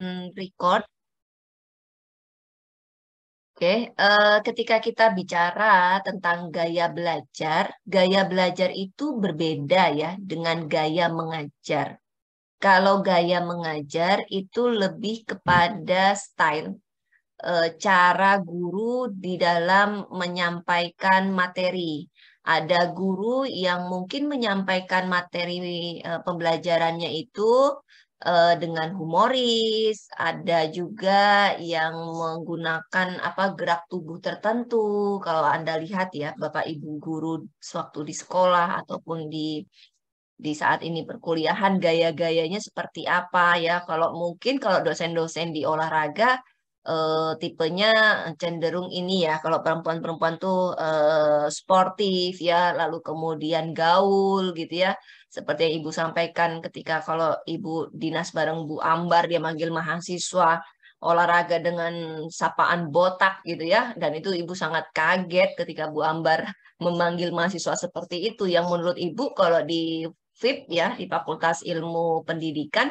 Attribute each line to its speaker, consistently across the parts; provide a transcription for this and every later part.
Speaker 1: Hmm, record. Oke, okay. uh, eh, ketika kita bicara tentang gaya belajar, gaya belajar itu berbeda ya dengan gaya mengajar. Kalau gaya mengajar itu lebih kepada style, uh, cara guru di dalam menyampaikan materi. Ada guru yang mungkin menyampaikan materi e, pembelajarannya itu e, dengan humoris, ada juga yang menggunakan apa gerak tubuh tertentu. Kalau Anda lihat ya, Bapak Ibu guru sewaktu di sekolah ataupun di di saat ini perkuliahan gaya-gayanya seperti apa ya. Kalau mungkin kalau dosen-dosen di olahraga uh, tipenya cenderung ini ya kalau perempuan-perempuan tuh uh, sportif ya lalu kemudian gaul gitu ya seperti yang ibu sampaikan ketika kalau ibu dinas bareng Bu Ambar dia manggil mahasiswa olahraga dengan sapaan botak gitu ya dan itu ibu sangat kaget ketika Bu Ambar memanggil mahasiswa seperti itu yang menurut ibu kalau di FIP ya di Fakultas Ilmu Pendidikan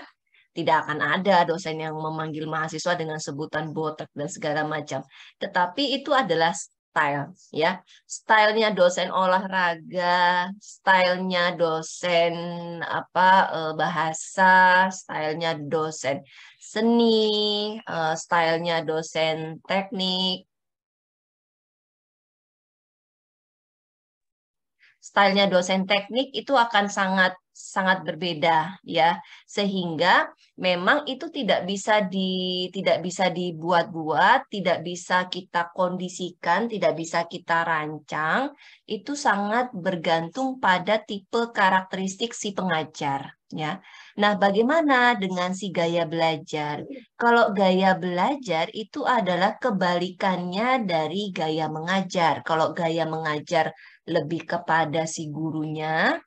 Speaker 1: tidak akan ada dosen yang memanggil mahasiswa dengan sebutan botak dan segala macam. Tetapi itu adalah style ya stylenya dosen olahraga stylenya dosen apa eh, bahasa stylenya dosen seni eh, stylenya dosen teknik stylenya dosen teknik itu akan sangat sangat berbeda ya sehingga memang itu tidak bisa di tidak bisa dibuat-buat tidak bisa kita kondisikan tidak bisa kita rancang itu sangat bergantung pada tipe karakteristik si pengajar ya nah bagaimana dengan si gaya belajar kalau gaya belajar itu adalah kebalikannya dari gaya mengajar kalau gaya mengajar lebih kepada si gurunya,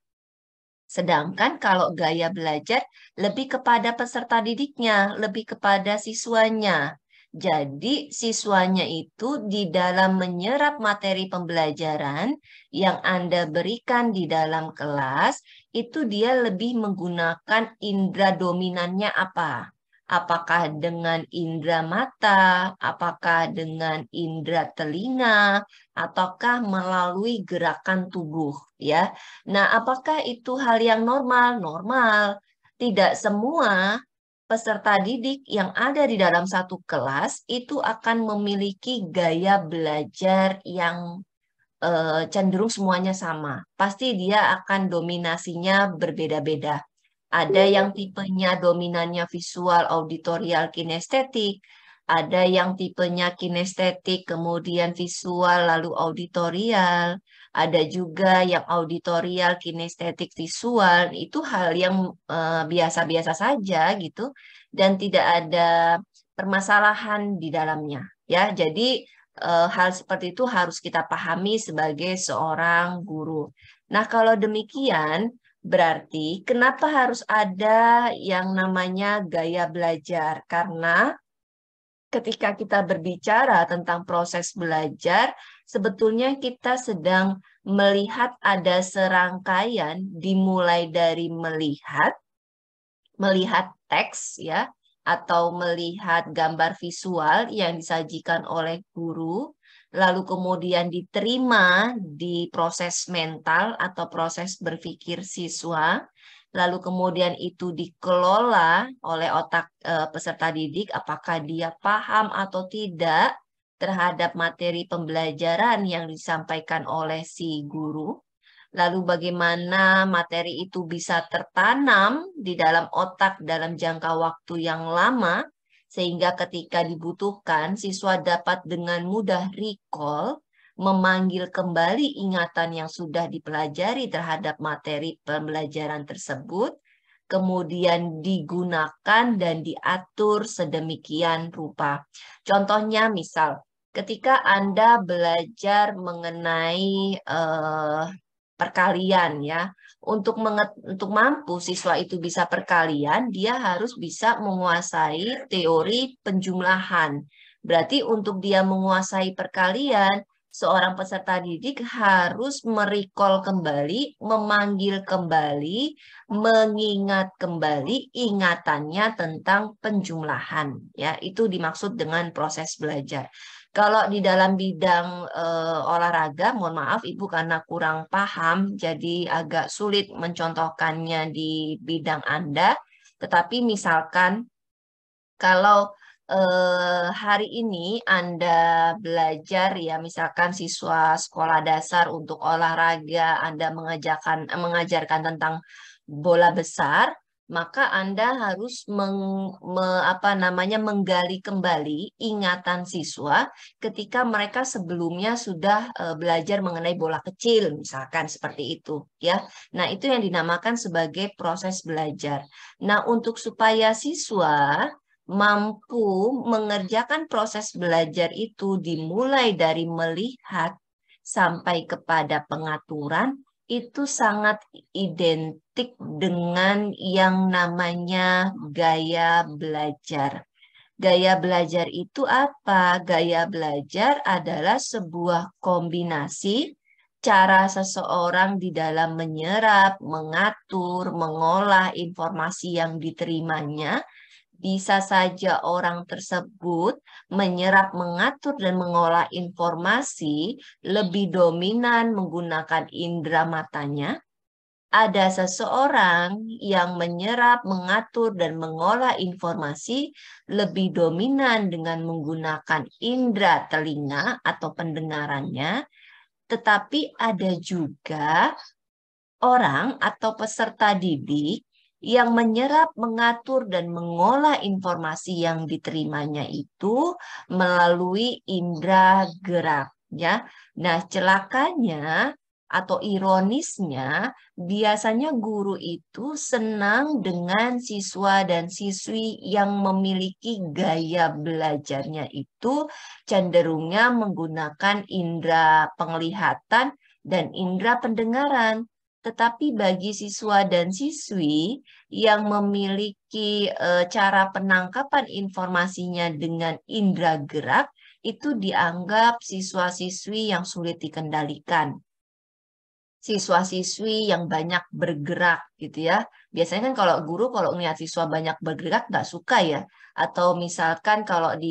Speaker 1: sedangkan kalau gaya belajar lebih kepada peserta didiknya, lebih kepada siswanya. Jadi siswanya itu di dalam menyerap materi pembelajaran yang Anda berikan di dalam kelas, itu dia lebih menggunakan indera dominannya apa? apakah dengan indera mata, apakah dengan indera telinga, ataukah melalui gerakan tubuh ya. Nah, apakah itu hal yang normal? Normal. Tidak semua peserta didik yang ada di dalam satu kelas itu akan memiliki gaya belajar yang eh, cenderung semuanya sama. Pasti dia akan dominasinya berbeda-beda. Ada yang tipenya dominannya visual, auditorial, kinestetik. Ada yang tipenya kinestetik, kemudian visual, lalu auditorial. Ada juga yang auditorial, kinestetik, visual. Itu hal yang eh, biasa-biasa uh, saja gitu. Dan tidak ada permasalahan di dalamnya. ya. Jadi eh, hal seperti itu harus kita pahami sebagai seorang guru. Nah kalau demikian, Berarti kenapa harus ada yang namanya gaya belajar? Karena ketika kita berbicara tentang proses belajar, sebetulnya kita sedang melihat ada serangkaian dimulai dari melihat, melihat teks ya, atau melihat gambar visual yang disajikan oleh guru, lalu kemudian diterima di proses mental atau proses berpikir siswa, lalu kemudian itu dikelola oleh otak e, peserta didik apakah dia paham atau tidak terhadap materi pembelajaran yang disampaikan oleh si guru. Lalu bagaimana materi itu bisa tertanam di dalam otak dalam jangka waktu yang lama sehingga ketika dibutuhkan siswa dapat dengan mudah recall memanggil kembali ingatan yang sudah dipelajari terhadap materi pembelajaran tersebut, kemudian digunakan dan diatur sedemikian rupa. Contohnya misal, ketika Anda belajar mengenai uh, perkalian ya. Untuk menget, untuk mampu siswa itu bisa perkalian, dia harus bisa menguasai teori penjumlahan. Berarti untuk dia menguasai perkalian, seorang peserta didik harus merecall kembali, memanggil kembali, mengingat kembali ingatannya tentang penjumlahan. Ya, itu dimaksud dengan proses belajar. Kalau di dalam bidang uh, olahraga, mohon maaf Ibu karena kurang paham, jadi agak sulit mencontohkannya di bidang Anda. Tetapi misalkan kalau eh, hari ini Anda belajar ya misalkan siswa sekolah dasar untuk olahraga Anda mengajarkan mengajarkan tentang bola besar maka Anda harus meng, me, apa namanya menggali kembali ingatan siswa ketika mereka sebelumnya sudah uh, belajar mengenai bola kecil misalkan seperti itu ya. Nah, itu yang dinamakan sebagai proses belajar. Nah, untuk supaya siswa mampu mengerjakan proses belajar itu dimulai dari melihat sampai kepada pengaturan itu sangat ident identik dengan yang namanya gaya belajar. Gaya belajar itu apa? Gaya belajar adalah sebuah kombinasi cara seseorang di dalam menyerap, mengatur, mengolah informasi yang diterimanya. Bisa saja orang tersebut menyerap, mengatur, dan mengolah informasi lebih dominan menggunakan indera matanya, ada seseorang yang menyerap, mengatur, dan mengolah informasi lebih dominan dengan menggunakan indera telinga atau pendengarannya, tetapi ada juga orang atau peserta didik yang menyerap, mengatur, dan mengolah informasi yang diterimanya itu melalui indera geraknya. nah celakanya atau ironisnya, biasanya guru itu senang dengan siswa dan siswi yang memiliki gaya belajarnya itu cenderungnya menggunakan indera penglihatan dan indera pendengaran. Tetapi bagi siswa dan siswi yang memiliki e, cara penangkapan informasinya dengan indera gerak, itu dianggap siswa-siswi yang sulit dikendalikan siswa-siswi yang banyak bergerak gitu ya. Biasanya kan kalau guru kalau ngelihat siswa banyak bergerak nggak suka ya. Atau misalkan kalau di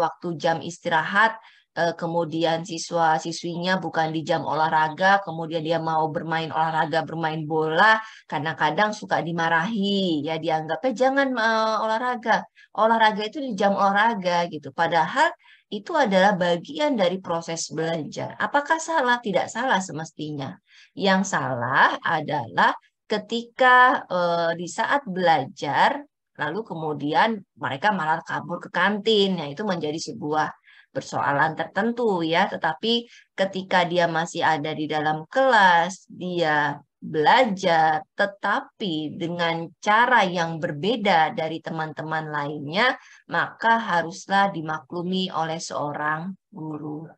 Speaker 1: waktu jam istirahat eh, kemudian siswa-siswinya bukan di jam olahraga, kemudian dia mau bermain olahraga, bermain bola, kadang-kadang suka dimarahi, ya dianggapnya jangan uh, olahraga. Olahraga itu di jam olahraga gitu. Padahal itu adalah bagian dari proses belajar. Apakah salah? Tidak salah semestinya. Yang salah adalah ketika e, di saat belajar lalu kemudian mereka malah kabur ke kantin. yaitu nah, itu menjadi sebuah persoalan tertentu ya, tetapi ketika dia masih ada di dalam kelas, dia belajar tetapi dengan cara yang berbeda dari teman-teman lainnya, maka haruslah dimaklumi oleh seorang guru.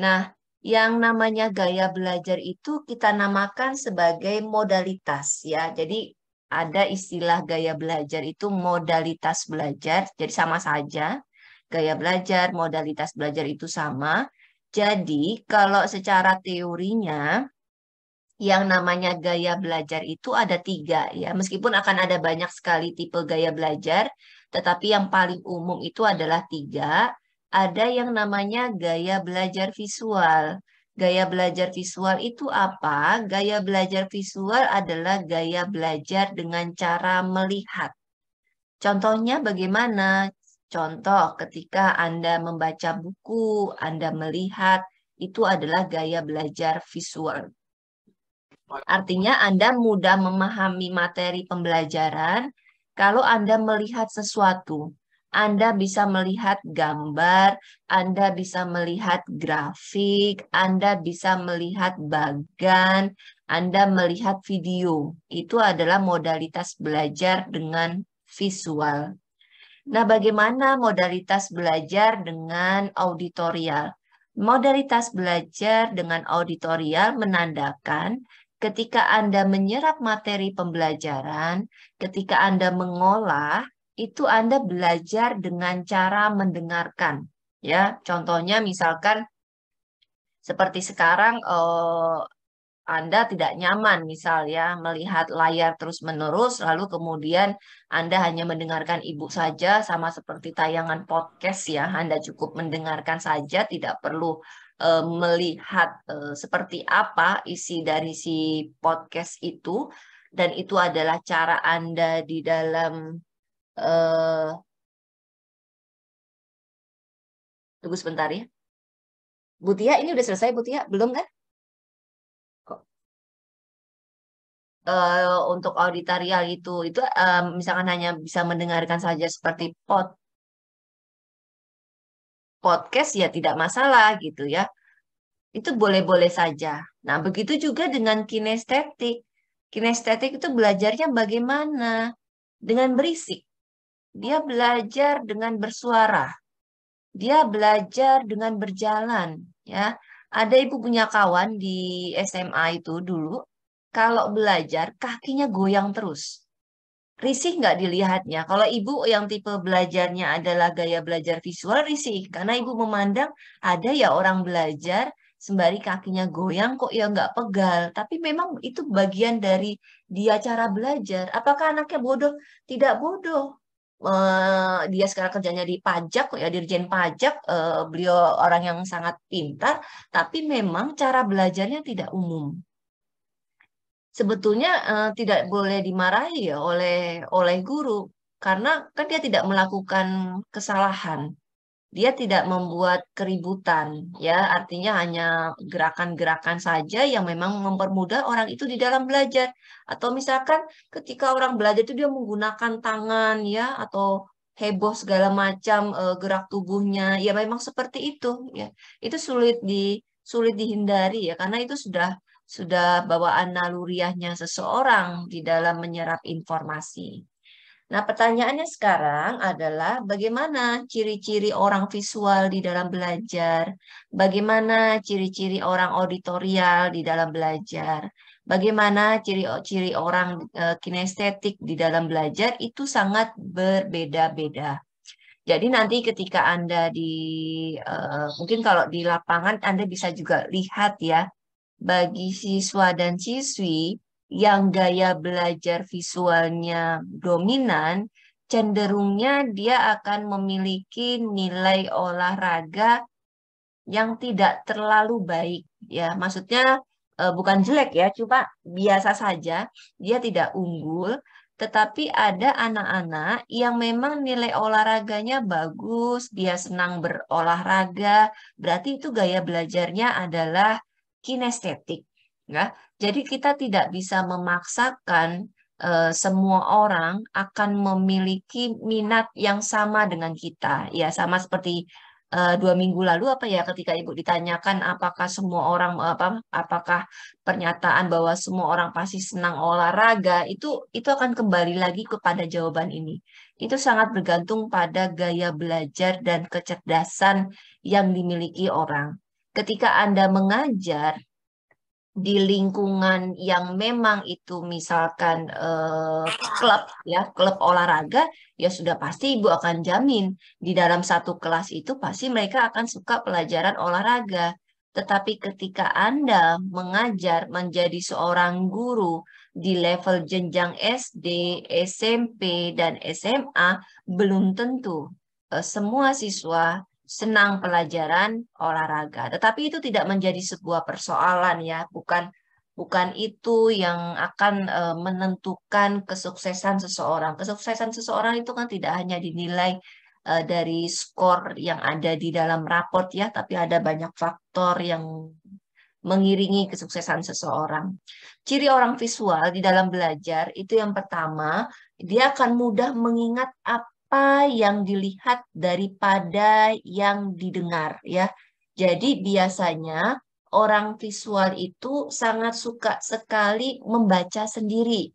Speaker 1: Nah, yang namanya gaya belajar itu kita namakan sebagai modalitas ya. Jadi ada istilah gaya belajar itu modalitas belajar. Jadi sama saja. Gaya belajar, modalitas belajar itu sama. Jadi kalau secara teorinya yang namanya gaya belajar itu ada tiga ya. Meskipun akan ada banyak sekali tipe gaya belajar, tetapi yang paling umum itu adalah tiga ada yang namanya gaya belajar visual. Gaya belajar visual itu apa? Gaya belajar visual adalah gaya belajar dengan cara melihat. Contohnya bagaimana? Contoh ketika Anda membaca buku, Anda melihat, itu adalah gaya belajar visual. Artinya Anda mudah memahami materi pembelajaran kalau Anda melihat sesuatu. Anda bisa melihat gambar, Anda bisa melihat grafik, Anda bisa melihat bagan, Anda melihat video. Itu adalah modalitas belajar dengan visual. Nah, bagaimana modalitas belajar dengan auditorial? Modalitas belajar dengan auditorial menandakan ketika Anda menyerap materi pembelajaran, ketika Anda mengolah, itu Anda belajar dengan cara mendengarkan. Ya, contohnya misalkan seperti sekarang eh, Anda tidak nyaman misalnya melihat layar terus-menerus lalu kemudian Anda hanya mendengarkan ibu saja sama seperti tayangan podcast ya, Anda cukup mendengarkan saja tidak perlu eh, melihat eh, seperti apa isi dari si podcast itu dan itu adalah cara Anda di dalam Eh, tunggu sebentar ya. Butia ini udah selesai Butia belum kan? Uh, untuk auditorial itu itu uh, misalkan hanya bisa mendengarkan saja seperti pod podcast ya tidak masalah gitu ya itu boleh-boleh saja. Nah begitu juga dengan kinestetik kinestetik itu belajarnya bagaimana dengan berisik dia belajar dengan bersuara. Dia belajar dengan berjalan, ya. Ada ibu punya kawan di SMA itu dulu, kalau belajar kakinya goyang terus. Risih nggak dilihatnya. Kalau ibu yang tipe belajarnya adalah gaya belajar visual, risih. Karena ibu memandang ada ya orang belajar sembari kakinya goyang kok ya nggak pegal. Tapi memang itu bagian dari dia cara belajar. Apakah anaknya bodoh? Tidak bodoh uh, dia sekarang kerjanya di pajak ya dirjen pajak uh, beliau orang yang sangat pintar tapi memang cara belajarnya tidak umum sebetulnya uh, tidak boleh dimarahi ya oleh oleh guru karena kan dia tidak melakukan kesalahan dia tidak membuat keributan ya artinya hanya gerakan-gerakan saja yang memang mempermudah orang itu di dalam belajar atau misalkan ketika orang belajar itu dia menggunakan tangan ya atau heboh segala macam e, gerak tubuhnya ya memang seperti itu ya itu sulit di sulit dihindari ya karena itu sudah sudah bawaan naluriahnya seseorang di dalam menyerap informasi Nah, pertanyaannya sekarang adalah bagaimana ciri-ciri orang visual di dalam belajar? Bagaimana ciri-ciri orang auditorial di dalam belajar? Bagaimana ciri-ciri orang eh, kinestetik di dalam belajar itu sangat berbeda-beda. Jadi nanti ketika Anda di eh, mungkin kalau di lapangan Anda bisa juga lihat ya bagi siswa dan siswi yang gaya belajar visualnya dominan, cenderungnya dia akan memiliki nilai olahraga yang tidak terlalu baik ya. Maksudnya eh, bukan jelek ya, cuma biasa saja, dia tidak unggul, tetapi ada anak-anak yang memang nilai olahraganya bagus, dia senang berolahraga, berarti itu gaya belajarnya adalah kinestetik Ya. Jadi kita tidak bisa memaksakan eh, semua orang akan memiliki minat yang sama dengan kita. Ya, sama seperti eh, dua minggu lalu apa ya ketika Ibu ditanyakan apakah semua orang eh, apa apakah pernyataan bahwa semua orang pasti senang olahraga itu itu akan kembali lagi kepada jawaban ini. Itu sangat bergantung pada gaya belajar dan kecerdasan yang dimiliki orang. Ketika Anda mengajar, di lingkungan yang memang itu misalkan eh, klub ya klub olahraga ya sudah pasti ibu akan jamin di dalam satu kelas itu pasti mereka akan suka pelajaran olahraga tetapi ketika Anda mengajar menjadi seorang guru di level jenjang SD, SMP, dan SMA belum tentu eh, semua siswa senang pelajaran olahraga. Tetapi itu tidak menjadi sebuah persoalan ya, bukan bukan itu yang akan eh, menentukan kesuksesan seseorang. Kesuksesan seseorang itu kan tidak hanya dinilai eh, dari skor yang ada di dalam raport ya, tapi ada banyak faktor yang mengiringi kesuksesan seseorang. Ciri orang visual di dalam belajar itu yang pertama, dia akan mudah mengingat apa apa yang dilihat daripada yang didengar ya. Jadi biasanya orang visual itu sangat suka sekali membaca sendiri.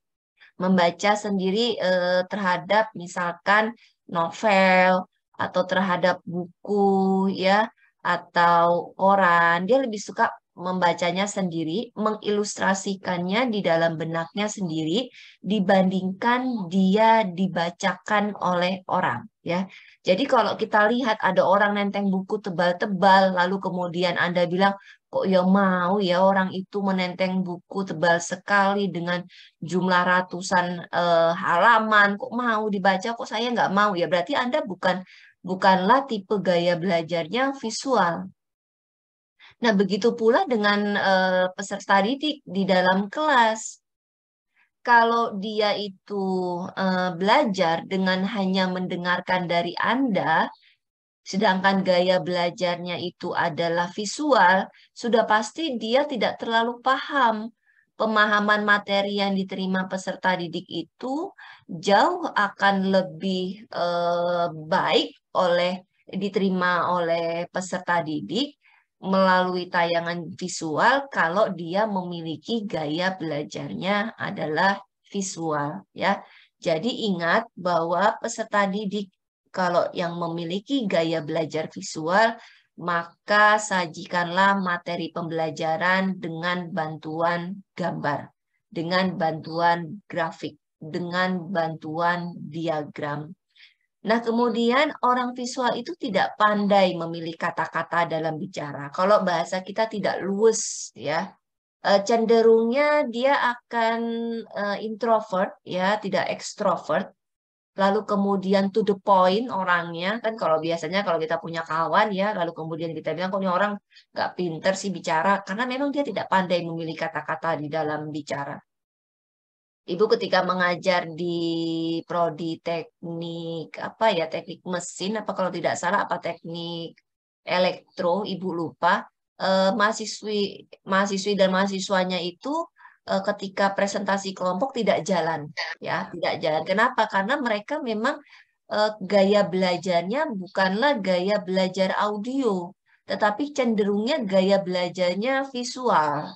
Speaker 1: Membaca sendiri e, terhadap misalkan novel atau terhadap buku ya atau koran. Dia lebih suka membacanya sendiri, mengilustrasikannya di dalam benaknya sendiri dibandingkan dia dibacakan oleh orang ya. Jadi kalau kita lihat ada orang nenteng buku tebal-tebal lalu kemudian Anda bilang kok ya mau ya orang itu menenteng buku tebal sekali dengan jumlah ratusan e, halaman kok mau dibaca kok saya nggak mau ya berarti Anda bukan bukanlah tipe gaya belajarnya visual Nah, begitu pula dengan uh, peserta didik di dalam kelas. Kalau dia itu uh, belajar dengan hanya mendengarkan dari Anda, sedangkan gaya belajarnya itu adalah visual, sudah pasti dia tidak terlalu paham pemahaman materi yang diterima peserta didik itu jauh akan lebih uh, baik oleh diterima oleh peserta didik melalui tayangan visual kalau dia memiliki gaya belajarnya adalah visual ya. Jadi ingat bahwa peserta didik kalau yang memiliki gaya belajar visual maka sajikanlah materi pembelajaran dengan bantuan gambar, dengan bantuan grafik, dengan bantuan diagram Nah, kemudian orang visual itu tidak pandai memilih kata-kata dalam bicara. Kalau bahasa kita tidak luwes ya. E, cenderungnya dia akan e, introvert ya, tidak ekstrovert. Lalu kemudian to the point orangnya kan kalau biasanya kalau kita punya kawan ya, lalu kemudian kita bilang kok ini orang nggak pinter sih bicara karena memang dia tidak pandai memilih kata-kata di dalam bicara. Ibu ketika mengajar di prodi teknik apa ya teknik mesin apa kalau tidak salah apa teknik elektro Ibu lupa eh, mahasiswi mahasiswi dan mahasiswanya itu eh, ketika presentasi kelompok tidak jalan ya tidak jalan kenapa karena mereka memang eh, gaya belajarnya bukanlah gaya belajar audio tetapi cenderungnya gaya belajarnya visual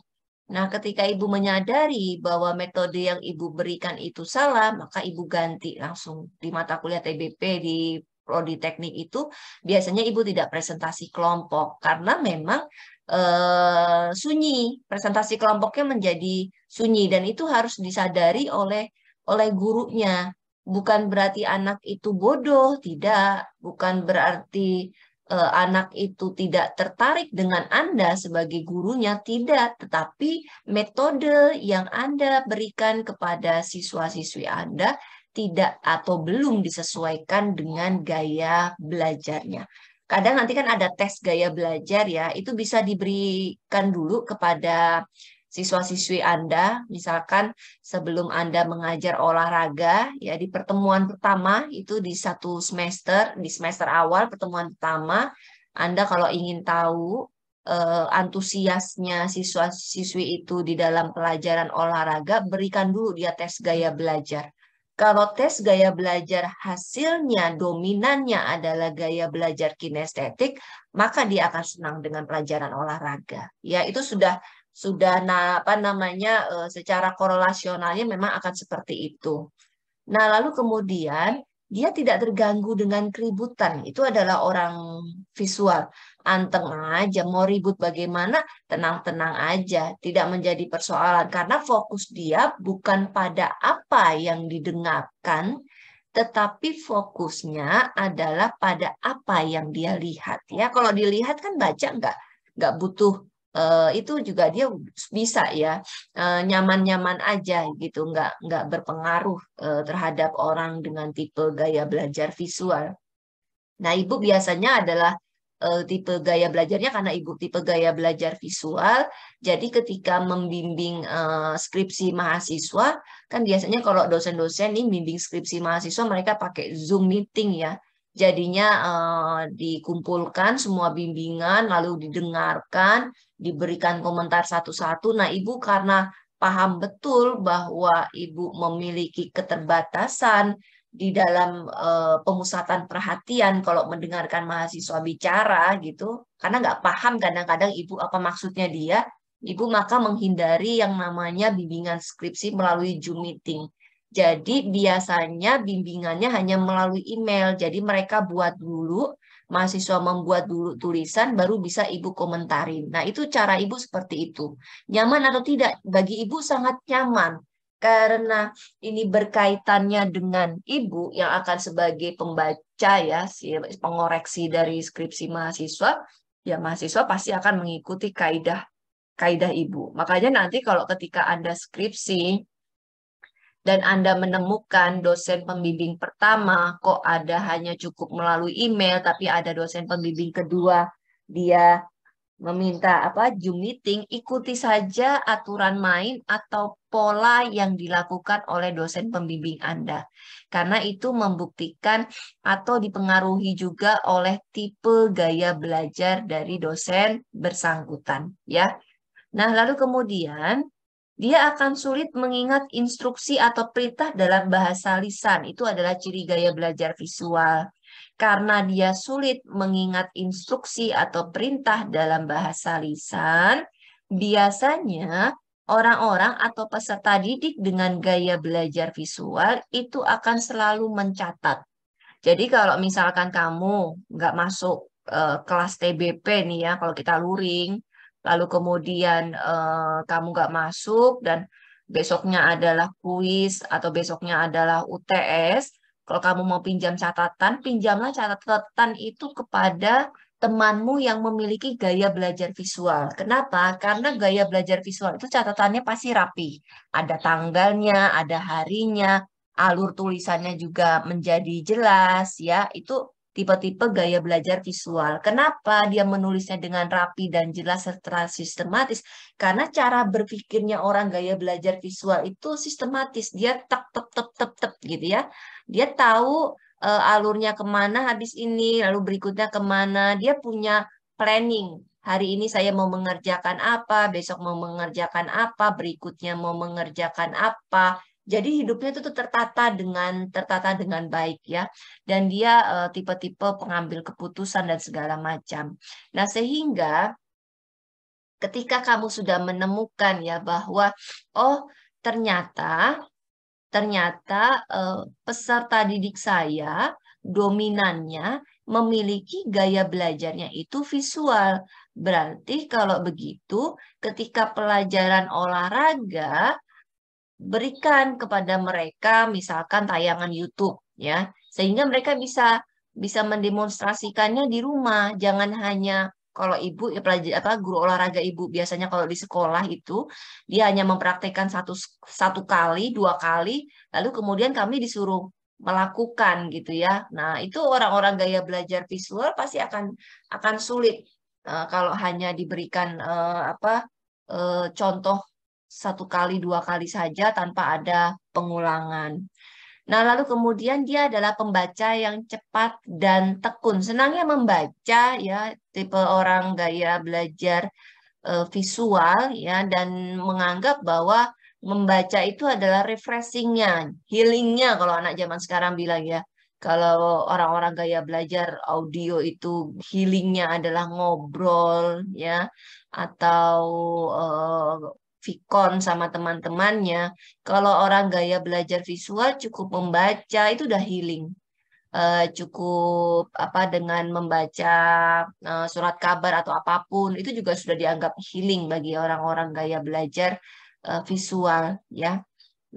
Speaker 1: Nah, ketika ibu menyadari bahwa metode yang ibu berikan itu salah, maka ibu ganti langsung di mata kuliah TBP di prodi teknik itu biasanya ibu tidak presentasi kelompok karena memang eh, sunyi presentasi kelompoknya menjadi sunyi dan itu harus disadari oleh oleh gurunya bukan berarti anak itu bodoh tidak bukan berarti Eh, anak itu tidak tertarik dengan Anda sebagai gurunya, tidak, tetapi metode yang Anda berikan kepada siswa-siswi Anda tidak atau belum disesuaikan dengan gaya belajarnya. Kadang nanti kan ada tes gaya belajar ya, itu bisa diberikan dulu kepada siswa-siswi Anda, misalkan sebelum Anda mengajar olahraga, ya di pertemuan pertama itu di satu semester, di semester awal pertemuan pertama, Anda kalau ingin tahu eh, antusiasnya siswa-siswi itu di dalam pelajaran olahraga, berikan dulu dia tes gaya belajar. Kalau tes gaya belajar hasilnya dominannya adalah gaya belajar kinestetik, maka dia akan senang dengan pelajaran olahraga. Ya, itu sudah sudah nah, apa namanya eh, secara korelasionalnya memang akan seperti itu. Nah, lalu kemudian dia tidak terganggu dengan keributan. Itu adalah orang visual. Anteng aja, mau ribut bagaimana, tenang-tenang aja. Tidak menjadi persoalan. Karena fokus dia bukan pada apa yang didengarkan, tetapi fokusnya adalah pada apa yang dia lihat. Ya, Kalau dilihat kan baca nggak? Nggak butuh uh, itu juga dia bisa ya eh, nyaman-nyaman uh, aja gitu, nggak nggak berpengaruh uh, terhadap orang dengan tipe gaya belajar visual. Nah, ibu biasanya adalah uh, tipe gaya belajarnya karena ibu tipe gaya belajar visual. Jadi ketika membimbing uh, skripsi mahasiswa, kan biasanya kalau dosen-dosen ini bimbing skripsi mahasiswa mereka pakai Zoom meeting ya. Jadinya uh, dikumpulkan semua bimbingan lalu didengarkan diberikan komentar satu-satu. Nah, Ibu karena paham betul bahwa Ibu memiliki keterbatasan di dalam uh, pemusatan perhatian kalau mendengarkan mahasiswa bicara gitu, karena nggak paham kadang-kadang Ibu apa maksudnya dia, Ibu maka menghindari yang namanya bimbingan skripsi melalui Zoom meeting. Jadi biasanya bimbingannya hanya melalui email. Jadi mereka buat dulu mahasiswa membuat dulu tulisan baru bisa ibu komentarin. Nah, itu cara ibu seperti itu. Nyaman atau tidak? Bagi ibu sangat nyaman karena ini berkaitannya dengan ibu yang akan sebagai pembaca ya pengoreksi dari skripsi mahasiswa ya mahasiswa pasti akan mengikuti kaidah kaidah ibu makanya nanti kalau ketika anda skripsi dan Anda menemukan dosen pembimbing pertama kok ada hanya cukup melalui email tapi ada dosen pembimbing kedua dia meminta apa Zoom meeting ikuti saja aturan main atau pola yang dilakukan oleh dosen pembimbing Anda karena itu membuktikan atau dipengaruhi juga oleh tipe gaya belajar dari dosen bersangkutan ya. Nah, lalu kemudian dia akan sulit mengingat instruksi atau perintah dalam bahasa lisan. Itu adalah ciri gaya belajar visual. Karena dia sulit mengingat instruksi atau perintah dalam bahasa lisan, biasanya orang-orang atau peserta didik dengan gaya belajar visual itu akan selalu mencatat. Jadi kalau misalkan kamu nggak masuk eh, kelas TBP nih ya, kalau kita luring, lalu kemudian eh, kamu nggak masuk dan besoknya adalah kuis atau besoknya adalah UTS, kalau kamu mau pinjam catatan, pinjamlah catatan itu kepada temanmu yang memiliki gaya belajar visual. Kenapa? Karena gaya belajar visual itu catatannya pasti rapi. Ada tanggalnya, ada harinya, alur tulisannya juga menjadi jelas ya. Itu tipe-tipe gaya belajar visual. Kenapa dia menulisnya dengan rapi dan jelas serta sistematis? Karena cara berpikirnya orang gaya belajar visual itu sistematis. Dia tep tep tep tep tep gitu ya. Dia tahu uh, alurnya kemana habis ini, lalu berikutnya kemana. Dia punya planning. Hari ini saya mau mengerjakan apa, besok mau mengerjakan apa, berikutnya mau mengerjakan apa. Jadi hidupnya itu tertata dengan tertata dengan baik ya. Dan dia eh, tipe-tipe uh, pengambil keputusan dan segala macam. Nah, sehingga ketika kamu sudah menemukan ya bahwa oh ternyata ternyata uh, peserta didik saya dominannya memiliki gaya belajarnya itu visual. Berarti kalau begitu ketika pelajaran olahraga berikan kepada mereka misalkan tayangan YouTube ya sehingga mereka bisa bisa mendemonstrasikannya di rumah jangan hanya kalau ibu ya eh, pelajar apa guru olahraga ibu biasanya kalau di sekolah itu dia hanya mempraktekkan satu satu kali dua kali lalu kemudian kami disuruh melakukan gitu ya nah itu orang-orang gaya belajar visual pasti akan akan sulit uh, kalau hanya diberikan uh, apa uh, contoh satu kali dua kali saja tanpa ada pengulangan. Nah, lalu kemudian dia adalah pembaca yang cepat dan tekun. Senangnya membaca ya, tipe orang gaya belajar e, visual ya dan menganggap bahwa membaca itu adalah refreshingnya, healingnya kalau anak zaman sekarang bilang ya. Kalau orang-orang gaya belajar audio itu healingnya adalah ngobrol ya atau e, Vicon sama teman-temannya. Kalau orang gaya belajar visual cukup membaca itu udah healing. Uh, cukup apa dengan membaca uh, surat kabar atau apapun itu juga sudah dianggap healing bagi orang-orang gaya belajar uh, visual ya.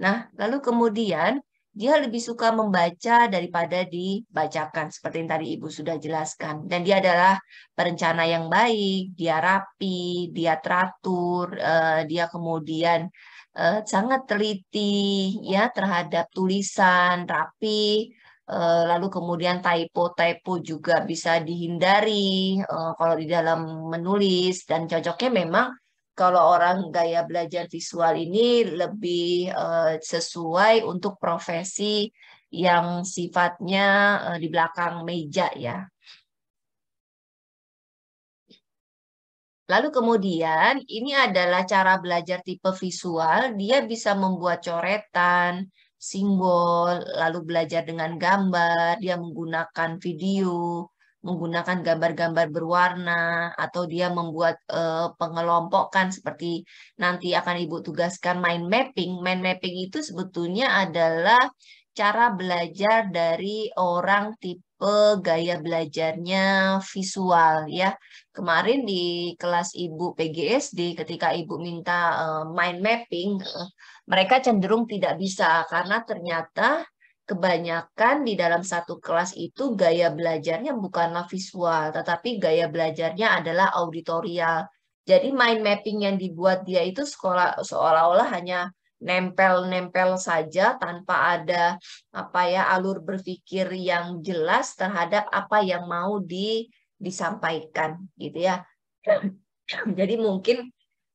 Speaker 1: Nah, lalu kemudian dia lebih suka membaca daripada dibacakan seperti yang tadi Ibu sudah jelaskan. Dan dia adalah perencana yang baik, dia rapi, dia teratur, eh, dia kemudian eh, sangat teliti ya terhadap tulisan, rapi, eh, lalu kemudian typo-typo juga bisa dihindari kalau di dalam menulis dan cocoknya memang kalau orang gaya belajar visual ini lebih uh, sesuai untuk profesi yang sifatnya uh, di belakang meja ya. Lalu kemudian ini adalah cara belajar tipe visual, dia bisa membuat coretan, simbol, lalu belajar dengan gambar, dia menggunakan video, menggunakan gambar-gambar berwarna atau dia membuat uh, pengelompokan seperti nanti akan Ibu tugaskan mind mapping. Mind mapping itu sebetulnya adalah cara belajar dari orang tipe gaya belajarnya visual ya. Kemarin di kelas Ibu PGSD ketika Ibu minta uh, mind mapping, uh, mereka cenderung tidak bisa karena ternyata kebanyakan di dalam satu kelas itu gaya belajarnya bukanlah visual, tetapi gaya belajarnya adalah auditorial. Jadi mind mapping yang dibuat dia itu sekolah seolah-olah hanya nempel-nempel saja tanpa ada apa ya alur berpikir yang jelas terhadap apa yang mau di disampaikan gitu ya. Jadi mungkin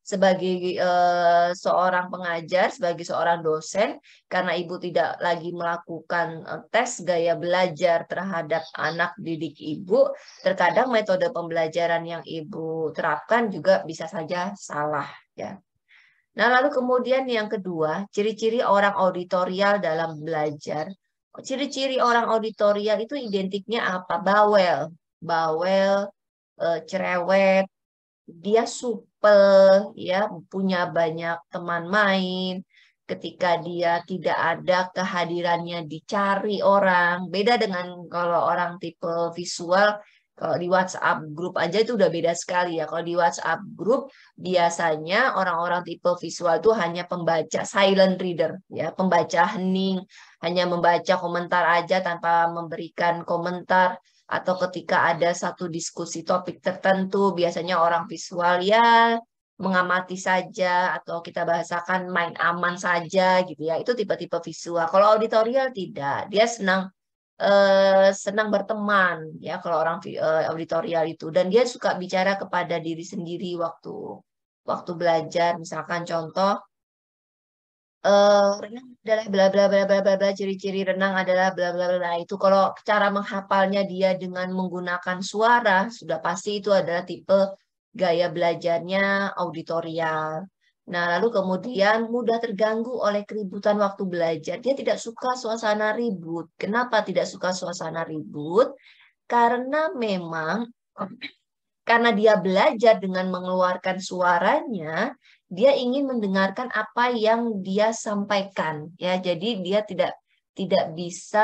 Speaker 1: sebagai uh, seorang pengajar, sebagai seorang dosen, karena ibu tidak lagi melakukan eh, tes gaya belajar terhadap anak didik ibu, terkadang metode pembelajaran yang ibu terapkan juga bisa saja salah, ya. Nah, lalu kemudian yang kedua, ciri-ciri orang auditorial dalam belajar. Ciri-ciri orang auditorial itu identiknya apa? Bawel, bawel, e, cerewet, dia suka people, ya, punya banyak teman main. Ketika dia tidak ada kehadirannya dicari orang, beda dengan kalau orang tipe visual, kalau di WhatsApp grup aja itu udah beda sekali ya. Kalau di WhatsApp grup biasanya orang-orang tipe visual itu hanya pembaca silent reader ya, pembaca hening, hanya membaca komentar aja tanpa memberikan komentar atau ketika ada satu diskusi topik tertentu biasanya orang visual ya mengamati saja atau kita bahasakan main aman saja gitu ya itu tipe-tipe visual kalau auditorial tidak dia senang eh, senang berteman ya kalau orang eh, auditorial itu dan dia suka bicara kepada diri sendiri waktu waktu belajar misalkan contoh uh, eh, renang adalah bla bla bla bla bla bla ciri-ciri renang adalah bla bla bla itu kalau cara menghafalnya dia dengan menggunakan suara sudah pasti itu adalah tipe gaya belajarnya auditorial. Nah, lalu kemudian mudah terganggu oleh keributan waktu belajar. Dia tidak suka suasana ribut. Kenapa tidak suka suasana ribut? Karena memang karena dia belajar dengan mengeluarkan suaranya, dia ingin mendengarkan apa yang dia sampaikan ya jadi dia tidak tidak bisa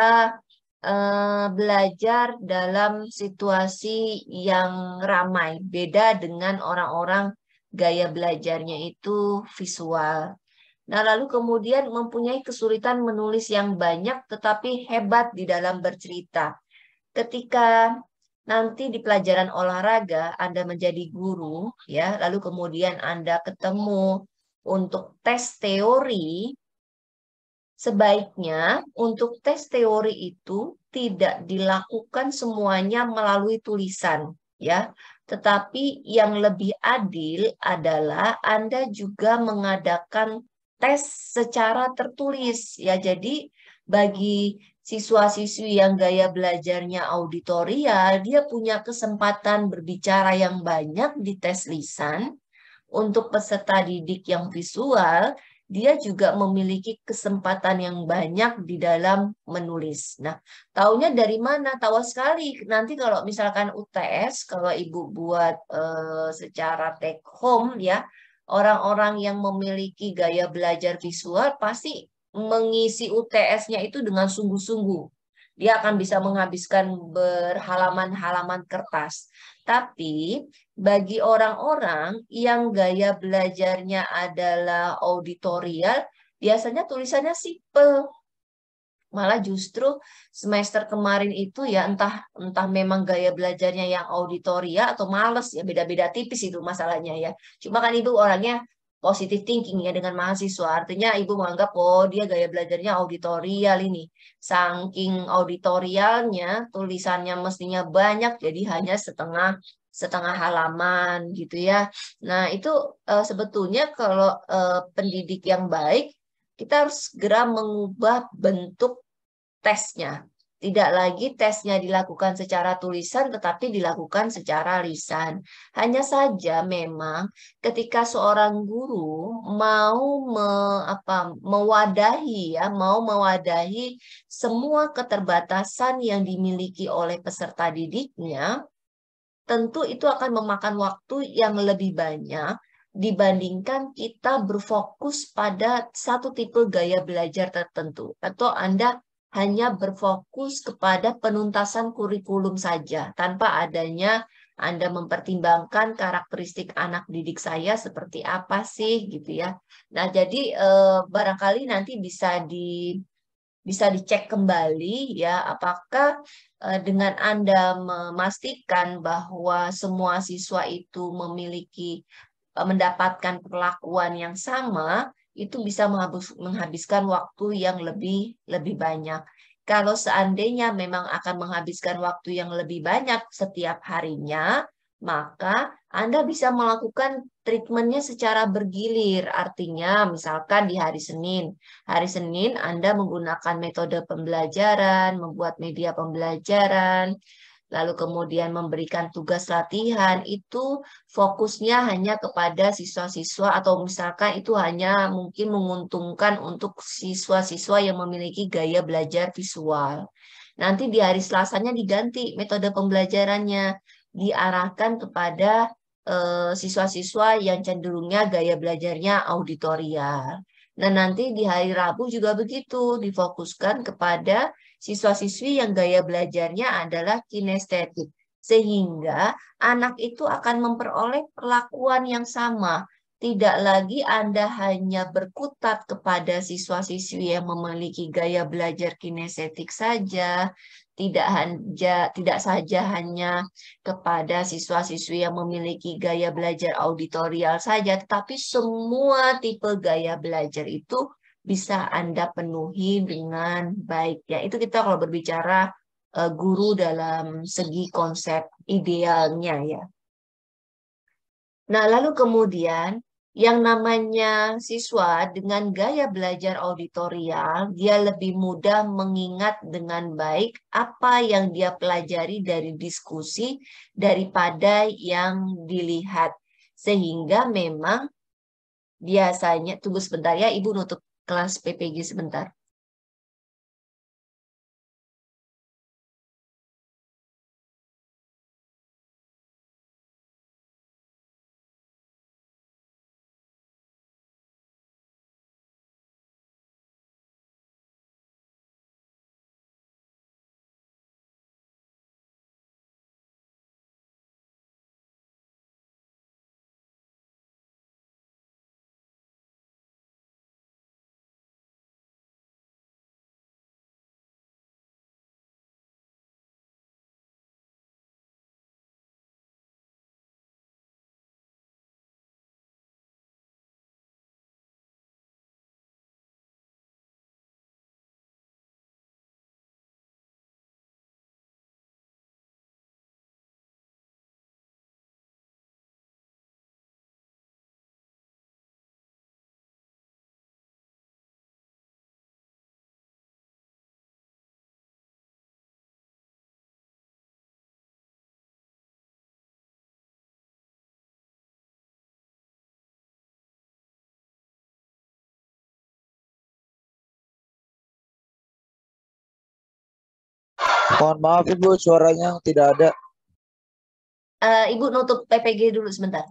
Speaker 1: uh, belajar dalam situasi yang ramai beda dengan orang-orang gaya belajarnya itu visual nah lalu kemudian mempunyai kesulitan menulis yang banyak tetapi hebat di dalam bercerita ketika nanti di pelajaran olahraga Anda menjadi guru ya, lalu kemudian Anda ketemu untuk tes teori sebaiknya untuk tes teori itu tidak dilakukan semuanya melalui tulisan ya. Tetapi yang lebih adil adalah Anda juga mengadakan tes secara tertulis ya. Jadi bagi siswa-siswi yang gaya belajarnya auditorial dia punya kesempatan berbicara yang banyak di tes lisan. Untuk peserta didik yang visual, dia juga memiliki kesempatan yang banyak di dalam menulis. Nah, taunya dari mana? Tahu sekali. Nanti kalau misalkan UTS, kalau Ibu buat eh, secara take home ya, orang-orang yang memiliki gaya belajar visual pasti mengisi UTS-nya itu dengan sungguh-sungguh. Dia akan bisa menghabiskan berhalaman-halaman kertas. Tapi bagi orang-orang yang gaya belajarnya adalah auditorial, biasanya tulisannya simple. Malah justru semester kemarin itu ya entah entah memang gaya belajarnya yang auditorial atau males ya beda-beda tipis itu masalahnya ya. Cuma kan ibu orangnya positif thinking ya dengan mahasiswa. Artinya ibu menganggap oh dia gaya belajarnya auditorial ini. Saking auditorialnya tulisannya mestinya banyak jadi hanya setengah setengah halaman gitu ya. Nah, itu e, sebetulnya kalau e, pendidik yang baik kita harus segera mengubah bentuk tesnya. Tidak lagi tesnya dilakukan secara tulisan, tetapi dilakukan secara lisan. Hanya saja memang ketika seorang guru mau me, apa, mewadahi, ya, mau mewadahi semua keterbatasan yang dimiliki oleh peserta didiknya, tentu itu akan memakan waktu yang lebih banyak dibandingkan kita berfokus pada satu tipe gaya belajar tertentu atau Anda hanya berfokus kepada penuntasan kurikulum saja tanpa adanya anda mempertimbangkan karakteristik anak didik saya seperti apa sih gitu ya. Nah, jadi eh, barangkali nanti bisa di bisa dicek kembali ya apakah eh, dengan Anda memastikan bahwa semua siswa itu memiliki eh, mendapatkan perlakuan yang sama itu bisa menghabiskan waktu yang lebih lebih banyak. Kalau seandainya memang akan menghabiskan waktu yang lebih banyak setiap harinya, maka Anda bisa melakukan treatmentnya secara bergilir. Artinya, misalkan di hari Senin. Hari Senin Anda menggunakan metode pembelajaran, membuat media pembelajaran, lalu kemudian memberikan tugas latihan itu fokusnya hanya kepada siswa-siswa atau misalkan itu hanya mungkin menguntungkan untuk siswa-siswa yang memiliki gaya belajar visual. Nanti di hari Selasanya diganti metode pembelajarannya diarahkan kepada eh, siswa-siswa e, yang cenderungnya gaya belajarnya auditorial. Nah, nanti di hari Rabu juga begitu, difokuskan kepada siswa-siswi yang gaya belajarnya adalah kinestetik. Sehingga anak itu akan memperoleh perlakuan yang sama. Tidak lagi Anda hanya berkutat kepada siswa-siswi yang memiliki gaya belajar kinestetik saja, tidak hanya tidak saja hanya kepada siswa-siswi yang memiliki gaya belajar auditorial saja, tetapi semua tipe gaya belajar itu bisa Anda penuhi dengan baik. Ya, itu kita kalau berbicara eh, guru dalam segi konsep idealnya ya. Nah, lalu kemudian yang namanya siswa dengan gaya belajar auditorial, dia lebih mudah mengingat dengan baik apa yang dia pelajari dari diskusi daripada yang dilihat. Sehingga memang biasanya, tunggu sebentar ya, Ibu nutup kelas PPG sebentar. Mohon maaf Ibu, suaranya tidak ada. Uh, Ibu nutup PPG dulu sebentar.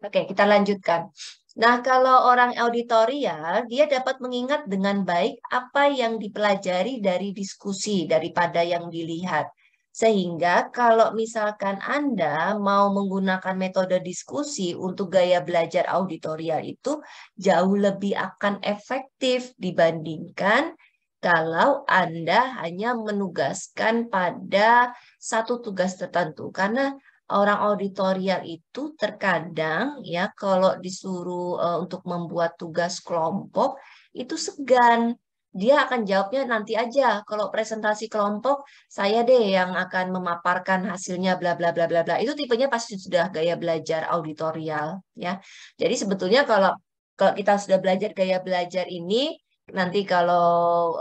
Speaker 1: Oke, kita lanjutkan. Nah, kalau orang auditorial, dia dapat mengingat dengan baik apa yang dipelajari dari diskusi daripada yang dilihat. Sehingga kalau misalkan Anda mau menggunakan metode diskusi untuk gaya belajar auditorial itu jauh lebih akan efektif dibandingkan kalau Anda hanya menugaskan pada satu tugas tertentu. Karena orang auditorial itu terkadang ya kalau disuruh uh, untuk membuat tugas kelompok itu segan. Dia akan jawabnya nanti aja. Kalau presentasi kelompok saya deh yang akan memaparkan hasilnya bla bla bla bla bla. Itu tipenya pasti sudah gaya belajar auditorial ya. Jadi sebetulnya kalau kalau kita sudah belajar gaya belajar ini nanti kalau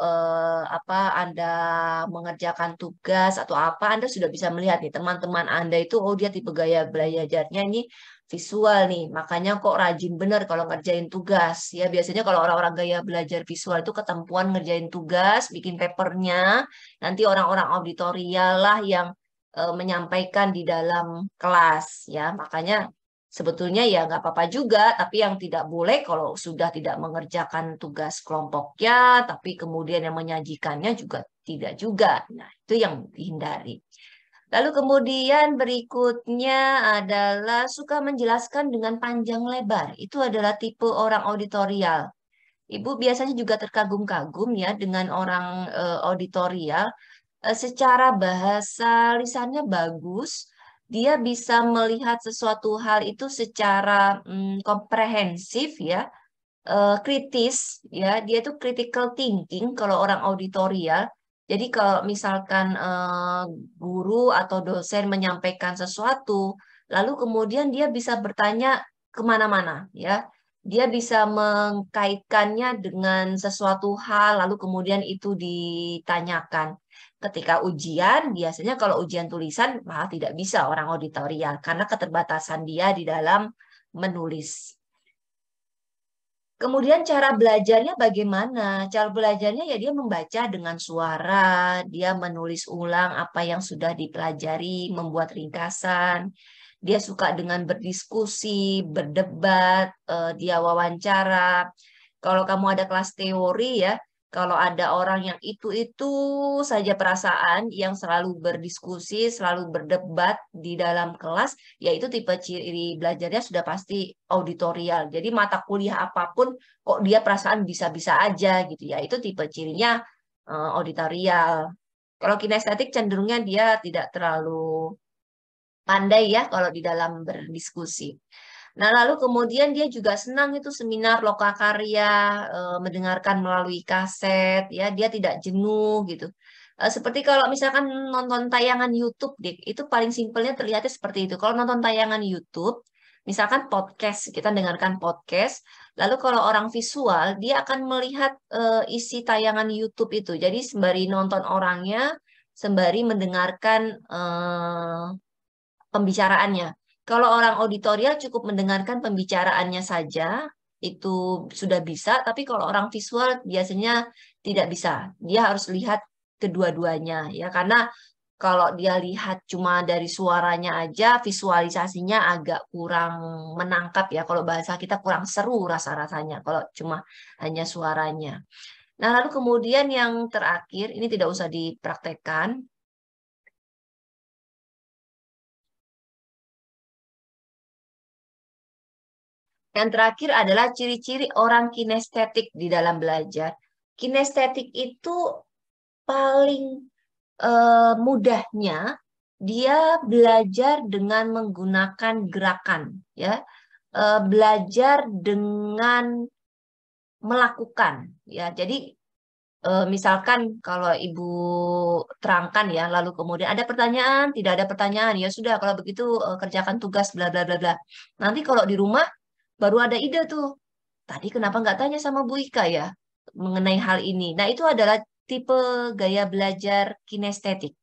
Speaker 1: eh, apa Anda mengerjakan tugas atau apa Anda sudah bisa melihat nih teman-teman Anda itu oh dia tipe gaya belajarnya ini visual nih makanya kok rajin bener kalau ngerjain tugas ya biasanya kalau orang-orang gaya belajar visual itu ketempuan ngerjain tugas bikin papernya nanti orang-orang auditorial lah yang e, menyampaikan di dalam kelas ya makanya sebetulnya ya nggak apa-apa juga, tapi yang tidak boleh kalau sudah tidak mengerjakan tugas kelompoknya, tapi kemudian yang menyajikannya juga tidak juga. Nah, itu yang dihindari. Lalu kemudian berikutnya adalah suka menjelaskan dengan panjang lebar. Itu adalah tipe orang auditorial. Ibu biasanya juga terkagum-kagum ya dengan orang e, auditorial. E, secara bahasa lisannya bagus, dia bisa melihat sesuatu hal itu secara hmm, komprehensif ya, uh, kritis ya, dia itu critical thinking kalau orang auditorial. Jadi kalau misalkan uh, guru atau dosen menyampaikan sesuatu, lalu kemudian dia bisa bertanya kemana-mana ya dia bisa mengkaitkannya dengan sesuatu hal lalu kemudian itu ditanyakan ketika ujian biasanya kalau ujian tulisan malah tidak bisa orang auditorial karena keterbatasan dia di dalam menulis. Kemudian cara belajarnya bagaimana? Cara belajarnya ya dia membaca dengan suara, dia menulis ulang apa yang sudah dipelajari, membuat ringkasan. Dia suka dengan berdiskusi, berdebat, eh, dia wawancara. Kalau kamu ada kelas teori ya, kalau ada orang yang itu-itu saja perasaan yang selalu berdiskusi, selalu berdebat di dalam kelas, yaitu tipe ciri belajarnya sudah pasti auditorial. Jadi mata kuliah apapun kok dia perasaan bisa-bisa aja gitu ya. Itu tipe cirinya uh, auditorial. Kalau kinestetik cenderungnya dia tidak terlalu pandai ya kalau di dalam berdiskusi. Nah, lalu kemudian dia juga senang itu seminar lokakarya, eh, mendengarkan melalui kaset, ya dia tidak jenuh gitu. Eh, seperti kalau misalkan nonton tayangan YouTube, Dik, itu paling simpelnya terlihatnya seperti itu. Kalau nonton tayangan YouTube, misalkan podcast, kita dengarkan podcast, lalu kalau orang visual, dia akan melihat eh, isi tayangan YouTube itu. Jadi sembari nonton orangnya, sembari mendengarkan pembicaraannya kalau orang auditorial cukup mendengarkan pembicaraannya saja, itu sudah bisa, tapi kalau orang visual biasanya tidak bisa. Dia harus lihat kedua-duanya ya karena kalau dia lihat cuma dari suaranya aja visualisasinya agak kurang menangkap ya kalau bahasa kita kurang seru rasa-rasanya kalau cuma hanya suaranya. Nah, lalu kemudian yang terakhir ini tidak usah dipraktekkan Yang terakhir adalah ciri-ciri orang kinestetik di dalam belajar. Kinestetik itu paling eh, mudahnya dia belajar dengan menggunakan gerakan, ya, eh, belajar dengan melakukan, ya. Jadi eh, misalkan kalau ibu terangkan ya, lalu kemudian ada pertanyaan, tidak ada pertanyaan, ya sudah kalau begitu eh, kerjakan tugas, bla bla bla bla. Nanti kalau di rumah baru ada ide tuh. Tadi kenapa nggak tanya sama Bu Ika ya mengenai hal ini? Nah, itu adalah tipe gaya belajar kinestetik.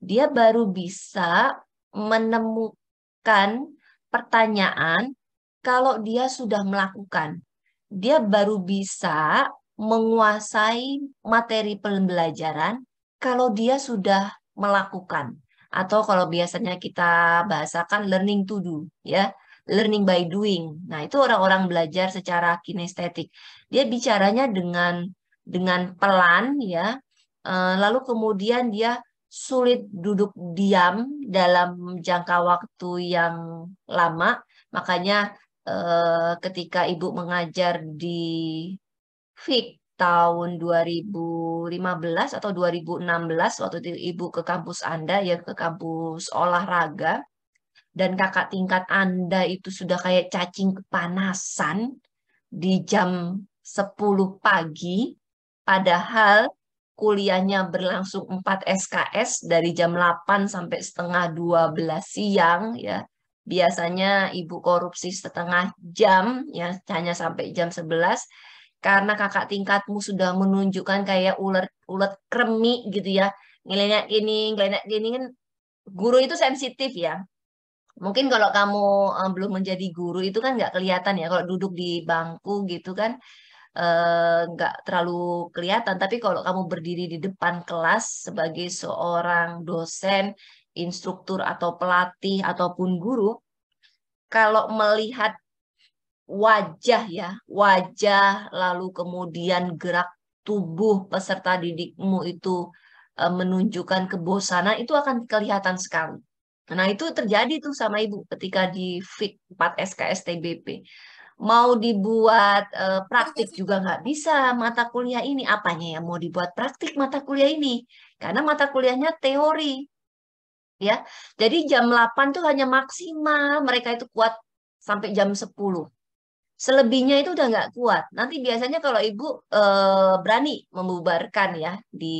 Speaker 1: Dia baru bisa menemukan pertanyaan kalau dia sudah melakukan. Dia baru bisa menguasai materi pembelajaran kalau dia sudah melakukan atau kalau biasanya kita bahasakan learning to do ya learning by doing. Nah, itu orang-orang belajar secara kinestetik. Dia bicaranya dengan dengan pelan ya. Eh, lalu kemudian dia sulit duduk diam dalam jangka waktu yang lama. Makanya eh, ketika Ibu mengajar di FIK tahun 2015 atau 2016 waktu itu Ibu ke kampus Anda ya ke kampus olahraga dan kakak tingkat Anda itu sudah kayak cacing kepanasan di jam 10 pagi, padahal kuliahnya berlangsung 4 SKS dari jam 8 sampai setengah 12 siang ya. Biasanya ibu korupsi setengah jam ya hanya sampai jam 11 karena kakak tingkatmu sudah menunjukkan kayak ular ulet kremi gitu ya. Ngelihat gini, ngelihat gini kan guru itu sensitif ya mungkin kalau kamu um, belum menjadi guru itu kan nggak kelihatan ya kalau duduk di bangku gitu kan eh, nggak uh, terlalu kelihatan tapi kalau kamu berdiri di depan kelas sebagai seorang dosen instruktur atau pelatih ataupun guru kalau melihat wajah ya wajah lalu kemudian gerak tubuh peserta didikmu itu eh, menunjukkan kebosanan itu akan kelihatan sekali Nah, itu terjadi tuh sama Ibu ketika di FIK 4 sks tbp Mau dibuat uh, praktik juga nggak bisa mata kuliah ini. Apanya ya mau dibuat praktik mata kuliah ini? Karena mata kuliahnya teori. ya. Jadi jam 8 tuh hanya maksimal mereka itu kuat sampai jam 10 selebihnya itu udah nggak kuat. Nanti biasanya kalau ibu eh, berani membubarkan ya di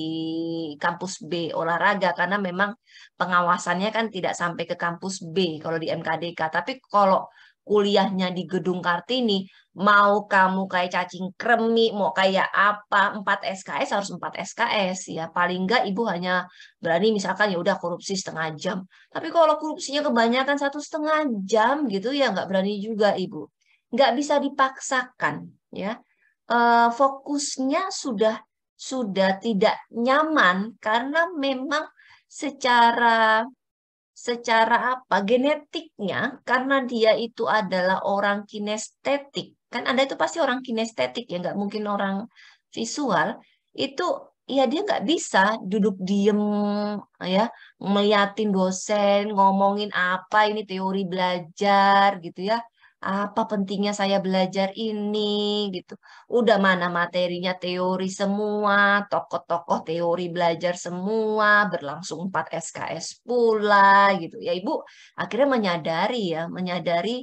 Speaker 1: kampus B olahraga karena memang pengawasannya kan tidak sampai ke kampus B kalau di MKDK. Tapi kalau kuliahnya di Gedung Kartini, mau kamu kayak cacing kremi, mau kayak apa, 4 SKS harus 4 SKS ya. Paling enggak ibu hanya berani misalkan ya udah korupsi setengah jam. Tapi kalau korupsinya kebanyakan satu setengah jam gitu ya nggak berani juga ibu nggak bisa dipaksakan ya eh, fokusnya sudah sudah tidak nyaman karena memang secara secara apa genetiknya karena dia itu adalah orang kinestetik kan anda itu pasti orang kinestetik ya nggak mungkin orang visual itu ya dia nggak bisa duduk diem ya ngeliatin dosen ngomongin apa ini teori belajar gitu ya apa pentingnya saya belajar ini gitu. Udah mana materinya teori semua, tokoh-tokoh teori belajar semua, berlangsung 4 SKS pula gitu. Ya Ibu akhirnya menyadari ya, menyadari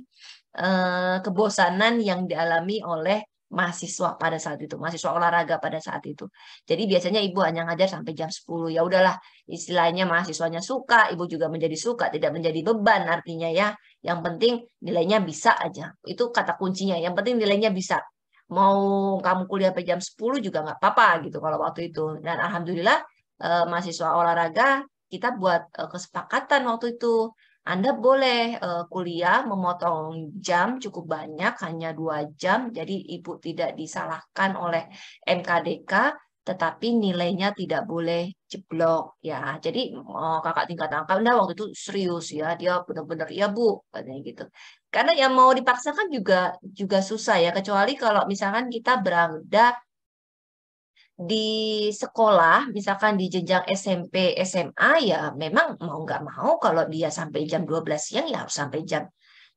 Speaker 1: eh, kebosanan yang dialami oleh mahasiswa pada saat itu, mahasiswa olahraga pada saat itu. Jadi biasanya ibu hanya ngajar sampai jam 10. Ya udahlah, istilahnya mahasiswanya suka, ibu juga menjadi suka, tidak menjadi beban artinya ya. Yang penting nilainya bisa aja. Itu kata kuncinya. Yang penting nilainya bisa. Mau kamu kuliah sampai jam 10 juga nggak apa-apa gitu kalau waktu itu. Dan alhamdulillah eh, mahasiswa olahraga kita buat eh, kesepakatan waktu itu. Anda boleh eh, kuliah memotong jam cukup banyak, hanya dua jam. Jadi ibu tidak disalahkan oleh MKDK, tetapi nilainya tidak boleh jeblok ya jadi oh, kakak tingkat nah waktu itu serius ya dia benar-benar ya bu katanya gitu karena yang mau dipaksakan juga juga susah ya kecuali kalau misalkan kita berada di sekolah misalkan di jenjang SMP SMA ya memang mau nggak mau kalau dia sampai jam 12 siang ya harus sampai jam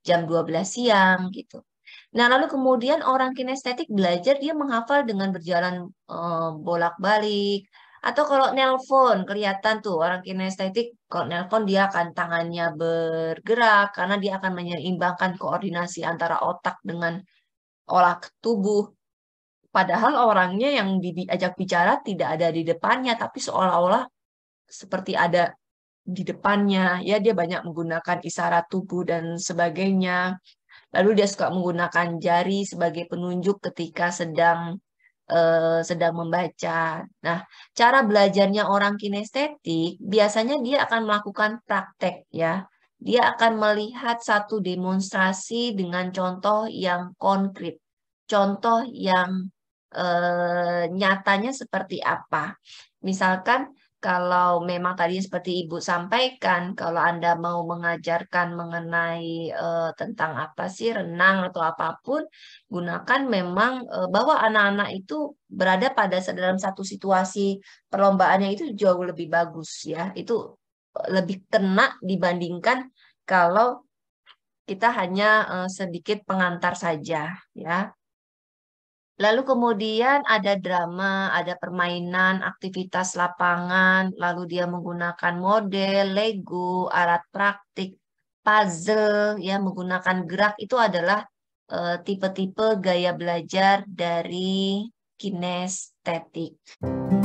Speaker 1: jam 12 siang gitu Nah, lalu kemudian orang kinestetik belajar dia menghafal dengan berjalan e, bolak-balik, atau kalau nelpon, kelihatan tuh orang kinestetik kalau nelpon dia akan tangannya bergerak karena dia akan menyeimbangkan koordinasi antara otak dengan olah tubuh. Padahal orangnya yang diajak bicara tidak ada di depannya, tapi seolah-olah seperti ada di depannya. Ya, dia banyak menggunakan isyarat tubuh dan sebagainya. Lalu dia suka menggunakan jari sebagai penunjuk ketika sedang Eh, sedang membaca. Nah, cara belajarnya orang kinestetik biasanya dia akan melakukan praktek ya. Dia akan melihat satu demonstrasi dengan contoh yang konkret, contoh yang eh, nyatanya seperti apa. Misalkan kalau memang tadi seperti Ibu sampaikan, kalau Anda mau mengajarkan mengenai e, tentang apa sih renang atau apapun, gunakan memang e, bahwa anak-anak itu berada pada dalam satu situasi perlombaannya itu jauh lebih bagus ya. Itu eh, lebih kena dibandingkan kalau kita hanya e, sedikit pengantar saja ya. Lalu kemudian ada drama, ada permainan, aktivitas lapangan, lalu dia menggunakan model, lego, alat praktik, puzzle, ya menggunakan gerak itu adalah eh, tipe-tipe uh, gaya belajar dari kinestetik.